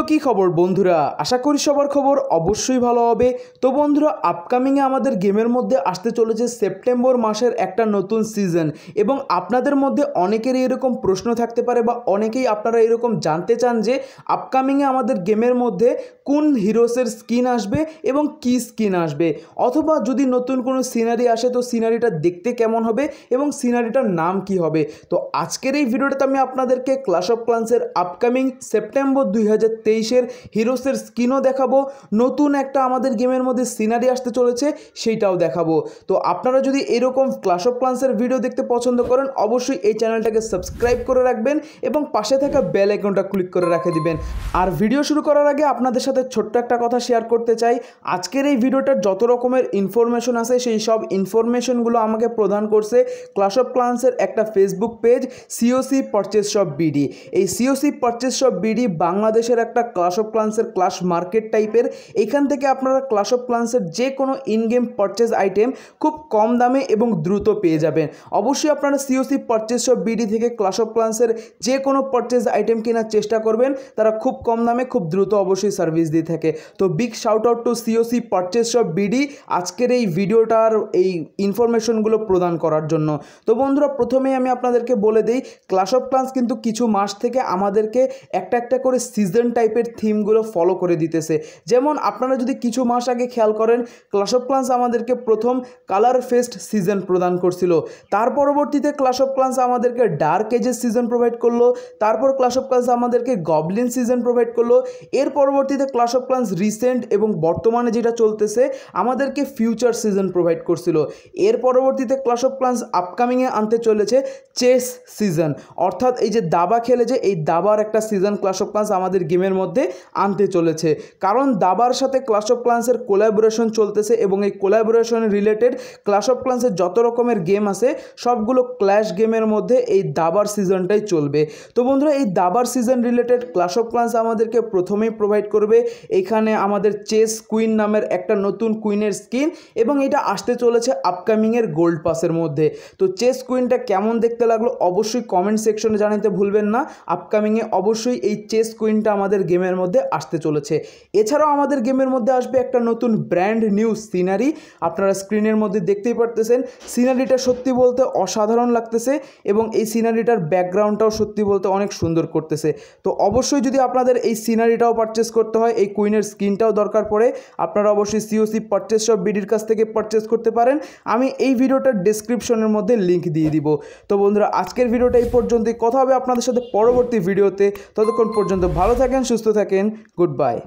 তো কি খবর বন্ধুরা আশা করি সবার খবর অবশ্যই ভালো হবে তো বন্ধুরা আপকামিংয়ে আমাদের গেমের মধ্যে আসতে চলেছে সেপ্টেম্বর মাসের একটা নতুন সিজন এবং আপনাদের মধ্যে অনেকেরই এরকম প্রশ্ন থাকতে পারে বা অনেকেই আপনারা এরকম জানতে চান যে আপকামিংয়ে আমাদের গেমের মধ্যে কোন হিরোসের স্কিন আসবে এবং কি স্কিন আসবে অথবা যদি নতুন কোনো সিনারি আসে তো সিনারিটা দেখতে কেমন হবে এবং সিনারিটার নাম কি হবে তো আজকের এই ভিডিওটাতে আমি আপনাদেরকে ক্লাস অফ ক্লান্সের আপকামিং সেপ্টেম্বর দুই তেইশের হিরোসের স্কিনও দেখাবো নতুন একটা আমাদের গেমের মধ্যে সিনারি আসতে চলেছে সেইটাও দেখাবো তো আপনারা যদি এরকম ক্লাস অফ ক্লান্সের ভিডিও দেখতে পছন্দ করেন অবশ্যই এই চ্যানেলটাকে সাবস্ক্রাইব করে রাখবেন এবং পাশে থাকা বেল আইকনটা ক্লিক করে রাখে দিবেন আর ভিডিও শুরু করার আগে আপনাদের সাথে ছোট্ট একটা কথা শেয়ার করতে চাই আজকের এই ভিডিওটার যত রকমের ইনফরমেশন আছে সেই সব ইনফরমেশনগুলো আমাকে প্রদান করছে ক্লাস অফ ক্লান্সের একটা Facebook page COC purchase shop BD এই সিওসি পারচেস শপ বিডি বাংলাদেশের এক একটা ক্লাস অফ ক্লান্সের ক্লাস মার্কেট টাইপের এখান থেকে আপনারা ক্লাস অফ ক্লান্সের যে কোনো ইন গেম পারচেজ আইটেম খুব কম দামে এবং দ্রুত পেয়ে যাবেন অবশ্যই আপনারা সিওসি পারচেস অফ বিডি থেকে ক্লাস অফ ক্লান্সের যে কোনো পারচেজ আইটেম কেনার চেষ্টা করবেন তারা খুব কম দামে খুব দ্রুত অবশ্যই সার্ভিস দিয়ে থাকে তো big shout out to COC purchase of BD আজকের এই ভিডিওটার এই ইনফরমেশনগুলো প্রদান করার জন্য তো বন্ধুরা প্রথমেই আমি আপনাদেরকে বলে দিই ক্লাস অফ ক্লান্স কিন্তু কিছু মাস থেকে আমাদেরকে একটা একটা করে সিজন টাইপের থিমগুলো ফলো করে দিতেছে যেমন আপনারা যদি কিছু মাস আগে খেয়াল করেন ক্লাস অফ ক্লান্স আমাদেরকে প্রথম কালার ফেস্ট সিজন প্রদান করছিল তার পরবর্তীতে ক্লাস অফ ক্লান্স আমাদেরকে ডার্ক এজের সিজন প্রোভাইড করলো তারপর ক্লাস অফ ক্লান্স আমাদেরকে গবলিন সিজন প্রোভাইড করলো এর পরবর্তীতে ক্লাস অফ ক্লান্স রিসেন্ট এবং বর্তমানে যেটা চলতেছে আমাদেরকে ফিউচার সিজন প্রোভাইড করছিল এর পরবর্তীতে ক্লাস অফ ক্লান্স আপকামিংয়ে আনতে চলেছে চেস সিজন অর্থাৎ এই যে দাবা খেলে যে এই দাবার একটা সিজন ক্লাস অফ ক্লান্স আমাদের গেমের গেমের মধ্যে আনতে চলেছে কারণ দাবার সাথে ক্লাস অফ ক্লান্সের কোলাবোরেশন চলতেছে এবং এই কোলাবোরেশন রিলেটেড ক্লাস অফ ক্লান্সের যত রকমের গেম আছে সবগুলো ক্ল্যাশ গেমের মধ্যে এই দাবার সিজনটাই চলবে তো বন্ধুরা এই দাবার season related clash of clans আমাদেরকে প্রথমেই প্রোভাইড করবে এখানে আমাদের চেস কুইন নামের একটা নতুন কুইনের স্কিন এবং এটা আসতে চলেছে আপকামিংয়ের গোল্ড পাসের মধ্যে তো চেস কুইনটা কেমন দেখতে লাগলো অবশ্যই কমেন্ট সেকশনে জানাতে ভুলবেন না আপকামিংয়ে অবশ্যই এই চেস কুইনটা আমাদের আমাদের গেমের মধ্যে আসতে চলেছে এছাড়াও আমাদের গেমের মধ্যে আসবে একটা নতুন ব্র্যান্ড নিউ সিনারি আপনারা স্ক্রিনের মধ্যে দেখতেই পারতেছেন সিনারিটা সত্যি বলতে অসাধারণ লাগতেছে এবং এই সিনারিটার ব্যাকগ্রাউন্ডটাও সত্যি বলতে অনেক সুন্দর করতেছে তো অবশ্যই যদি আপনাদের এই সিনারিটাও পারচেস করতে হয় এই কুইনের স্কিনটাও দরকার পড়ে আপনারা অবশ্যই সিওসি পারচেস সব বিডির কাছ থেকে পারচেস করতে পারেন আমি এই ভিডিওটার ডিসক্রিপশনের মধ্যে লিঙ্ক দিয়ে দিব তো বন্ধুরা আজকের ভিডিওটা এই পর্যন্তই কথা হবে আপনাদের সাথে পরবর্তী ভিডিওতে ততক্ষণ পর্যন্ত ভালো থাকেন সুস্থ থাকেন গুড বাই